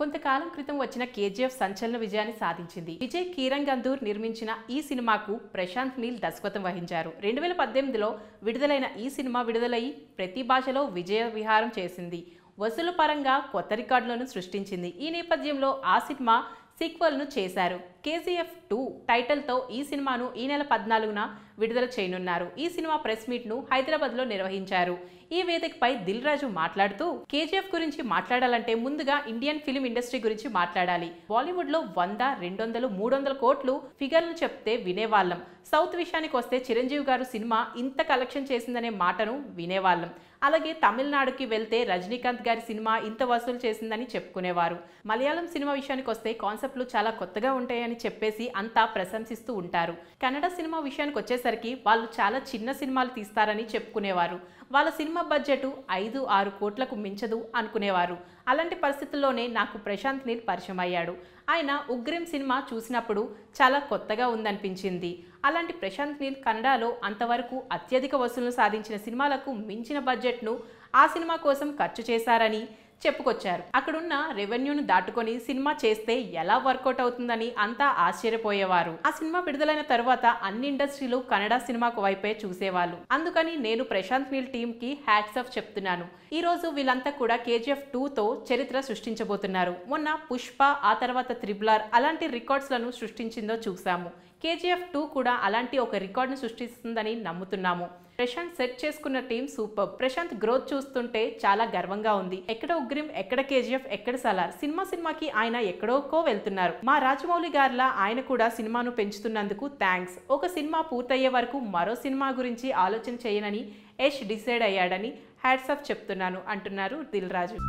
కొంతకాలం క్రితం వచ్చిన కేజీఎఫ్ సంచలన విజయాన్ని సాధించింది విజయ్ కీరంగ్ అందూర్ నిర్మించిన ఈ సినిమాకు ప్రశాంత్ నీల్ దర్శకత్వం వహించారు రెండు వేల పద్దెనిమిదిలో విడుదలైన ఈ సినిమా విడుదలయ్యి ప్రతి భాషలో విజయ విహారం చేసింది వసూలు పరంగా కొత్త రికార్డులను సృష్టించింది ఈ నేపథ్యంలో ఆ సినిమా సీక్వల్ను చేశారు కేజీఎఫ్ టూ టైటిల్తో ఈ సినిమాను ఈ నెల పద్నాలుగున విడుదల చేయనున్నారు ఈ సినిమా ప్రెస్ మీట్ను హైదరాబాద్లో నిర్వహించారు ఈ వేదికపై దిల్ రాజు మాట్లాడుతూ కేజీఎఫ్ గురించి మాట్లాడాలంటే ముందుగా ఇండియన్ ఫిలిం ఇండస్ట్రీ గురించి మాట్లాడాలి బాలీవుడ్లో వంద రెండు వందలు మూడు వందల కోట్లు ఫిగర్లు చెప్తే వినేవాళ్ళం సౌత్ విషయానికి వస్తే చిరంజీవి గారు సినిమా ఇంత కలెక్షన్ చేసిందనే మాటను వినేవాళ్ళం అలాగే తమిళనాడుకి వెళ్తే రజనీకాంత్ గారి సినిమా ఇంత వసూలు చేసిందని చెప్పుకునేవారు మలయాళం సినిమా విషయానికి వస్తే కాన్సెప్ట్లు చాలా కొత్తగా ఉంటాయని అని చెప్పేసి అంతా ప్రశంసిస్తూ ఉంటారు కన్నడ సినిమా విషయానికి వచ్చేసరికి వాళ్ళు చాలా చిన్న సినిమాలు తీస్తారని చెప్పుకునేవారు వాళ్ళ సినిమా బడ్జెట్ ఐదు ఆరు కోట్లకు మించదు అనుకునేవారు అలాంటి పరిస్థితుల్లోనే నాకు ప్రశాంత్ నీల్ పరిచయం అయ్యాడు ఆయన ఉగ్రిం సినిమా చూసినప్పుడు చాలా కొత్తగా ఉందనిపించింది అలాంటి ప్రశాంత్ నీల్ కన్నడలో అంతవరకు అత్యధిక వసూలు సాధించిన సినిమాలకు మించిన బడ్జెట్ను ఆ సినిమా కోసం ఖర్చు చేశారని చెప్పుకొచ్చారు అక్కడున్న రెవెన్యూను దాటుకొని సినిమా చేస్తే ఎలా వర్కౌట్ అవుతుందని అంతా ఆశ్చర్యపోయేవారు ఆ సినిమా విడుదలైన తర్వాత అన్ని ఇండస్ట్రీలు కన్నడ సినిమాకు వైపే చూసేవాళ్ళు అందుకని నేను ప్రశాంత్ నీల్ టీమ్ కి హ్యాట్స్ ఆఫ్ చెప్తున్నాను ఈ రోజు వీళ్ళంతా కూడా కేజీఎఫ్ టూతో చరిత్ర సృష్టించబోతున్నారు మొన్న పుష్ప ఆ తర్వాత త్రిబులార్ అలాంటి రికార్డ్స్లను సృష్టించిందో చూసాము కేజీఎఫ్ టూ కూడా అలాంటి ఒక రికార్డును సృష్టిస్తుందని నమ్ముతున్నాము ప్రశాంత్ సెట్ చేసుకున్న టీం సూపర్ ప్రశాంత్ గ్రోత్ చూస్తుంటే చాలా గర్వంగా ఉంది ఎక్కడ ఉగ్రిం ఎక్కడ కేజీఎఫ్ ఎక్కడ సలార్ సినిమా సినిమాకి ఆయన ఎక్కడోకో వెళ్తున్నారు మా రాజమౌళి గారిలా ఆయన కూడా సినిమాను పెంచుతున్నందుకు థ్యాంక్స్ ఒక సినిమా పూర్తయ్యే వరకు మరో సినిమా గురించి ఆలోచన చేయనని యష్ డిసైడ్ అయ్యాడని ఆఫ్ చెప్తున్నాను అంటున్నారు దిల్ రాజు